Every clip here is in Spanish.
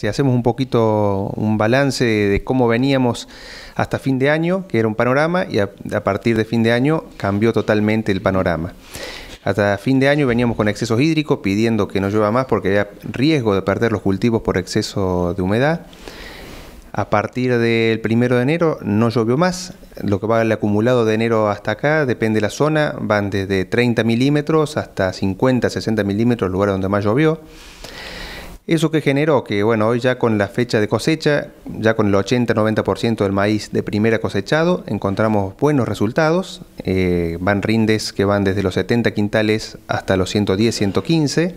Si hacemos un poquito un balance de, cómo veníamos hasta fin de año, que era un panorama, y a, partir de fin de año cambió totalmente el panorama. Hasta fin de año veníamos con excesos hídricos, pidiendo que no llueva más porque había riesgo de perder los cultivos por exceso de humedad. A partir del primero de enero no llovió más. Lo que va el acumulado de enero hasta acá, depende de la zona, van desde 30 milímetros hasta 50, 60 milímetros, lugar donde más llovió. Eso que generó que, bueno, hoy ya con la fecha de cosecha, ya con el 80-90% del maíz de primera cosechado, encontramos buenos resultados. Eh, van rindes que van desde los 70 quintales hasta los 110-115.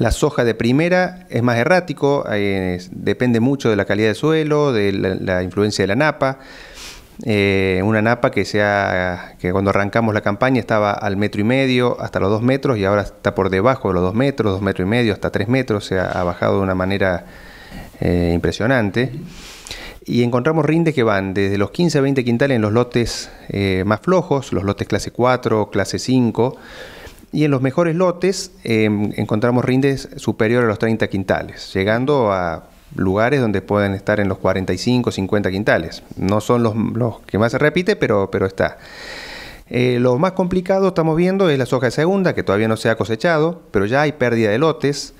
La soja de primera es más errático, eh, depende mucho de la calidad del suelo, de la influencia de la napa. Eh, una napa que, sea, que cuando arrancamos la campaña estaba al metro y medio hasta los dos metros y ahora está por debajo de los dos metros, dos metros y medio hasta tres metros, se ha bajado de una manera eh, impresionante. Y encontramos rindes que van desde los 15 a 20 quintales en los lotes eh, más flojos, los lotes clase 4, clase 5, y en los mejores lotes em, encontramos rindes superior a los 30 quintales, llegando a lugares donde pueden estar en los 45, 50 quintales. No son los, que más se repite, pero, pero está. Eh, lo más complicado estamos viendo es la soja de segunda, que todavía no se ha cosechado, pero ya hay pérdida de lotes.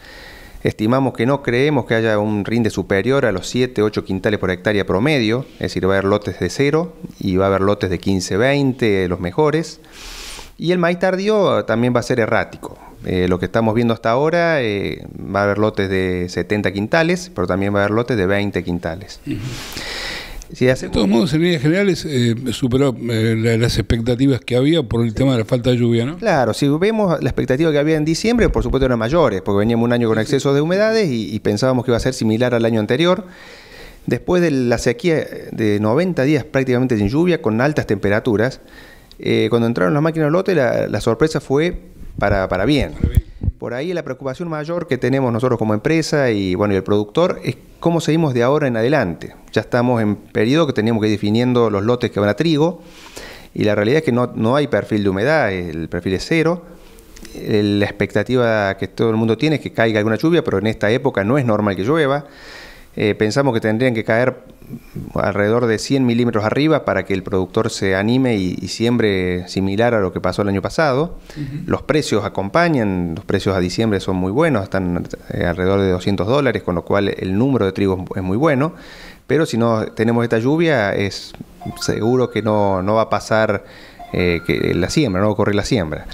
Estimamos que no creemos que haya un rinde superior a los 7, 8 quintales por hectárea promedio, es decir, va a haber lotes de cero y va a haber lotes de 15, 20, los mejores. Y el maíz tardío ah, también va a ser errático, eh, lo que estamos viendo hasta ahora eh, va a haber lotes de 70 quintales, pero también va a haber lotes de 20 quintales. De todos modos, en líneas generales, eh, superó las expectativas que había por el tema de la falta de lluvia, ¿no? Claro, si vemos la expectativa que había en diciembre, por supuesto eran mayores, porque veníamos un año con exceso de humedades y, pensábamos que iba a ser similar al año anterior. Después de la sequía de 90 días prácticamente sin lluvia, con altas temperaturas, cuando entraron las máquinas al lote, la sorpresa fue para, bien. Por ahí la preocupación mayor que tenemos nosotros como empresa y bueno, el productor es cómo seguimos de ahora en adelante. Ya estamos en periodo que tenemos que ir definiendo los lotes que van a trigo y la realidad es que no, no hay perfil de humedad, el perfil es cero. La expectativa que todo el mundo tiene es que caiga alguna lluvia, pero en esta época no es normal que llueva. Eh, pensamos que tendrían que caer alrededor de 100 milímetros arriba para que el productor se anime y, siembre similar a lo que pasó el año pasado. Los precios acompañan, los precios a diciembre son muy buenos, están eh, alrededor de 200 dólares, con lo cual el número de trigo es muy bueno. Pero si no tenemos esta lluvia, es seguro que no, va a pasar eh, que la siembra, no va a ocurrir la siembra.